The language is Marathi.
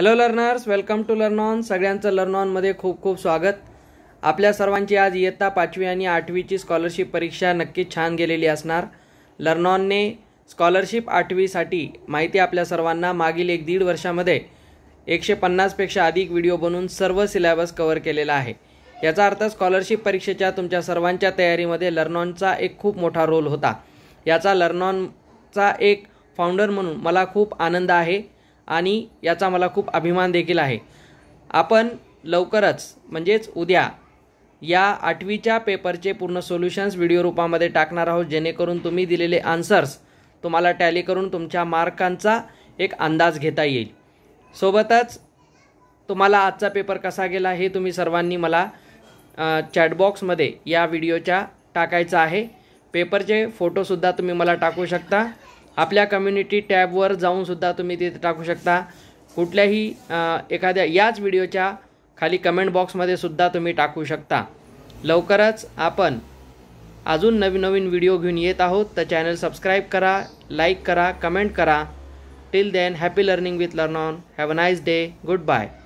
hello learners welcome to learn on सगळ्यांचं लर्न ऑनमध्ये खूप खूप स्वागत आपल्या सर्वांची आज इयत्ता पाचवी आणि आठवीची स्कॉलरशिप परीक्षा नक्कीच छान गेलेली असणार लर्न ऑनने स्कॉलरशिप आठवीसाठी माहिती आपल्या सर्वांना मागील एक दीड वर्षामध्ये एकशे पन्नासपेक्षा अधिक व्हिडिओ बनवून सर्व सिलेबस कवर केलेला आहे याचा अर्थ स्कॉलरशिप परीक्षेच्या तुमच्या सर्वांच्या तयारीमध्ये लर्न ऑनचा एक खूप मोठा रोल होता याचा लर्न ऑनचा एक फाउंडर म्हणून मला खूप आनंद आहे आणि याचा मला खूप अभिमान देखील आहे आपण लवकरच म्हणजेच उद्या या आठवीच्या पेपरचे पूर्ण सोल्युशन्स व्हिडिओ रूपामध्ये टाकणार आहोत जेणेकरून तुम्ही दिलेले आन्सर्स तुम्हाला टॅली करून तुमच्या मार्कांचा एक अंदाज घेता येईल सोबतच तुम्हाला आजचा पेपर कसा गेला हे तुम्ही सर्वांनी मला चॅटबॉक्समध्ये या व्हिडिओच्या टाकायचं आहे पेपरचे फोटोसुद्धा तुम्ही मला टाकू शकता आपल्या कम्युनिटी टॅबवर जाऊनसुद्धा तुम्ही तिथे टाकू शकता कुठल्याही एखाद्या याच व्हिडिओच्या खाली कमेंट बॉक्समध्ये सुद्धा तुम्ही टाकू शकता लवकरच आपण अजून नवीन नवीन व्हिडिओ घेऊन येत आहोत तर चॅनल सबस्क्राईब करा लाईक करा कमेंट करा till then happy learning with learn on have a nice day good bye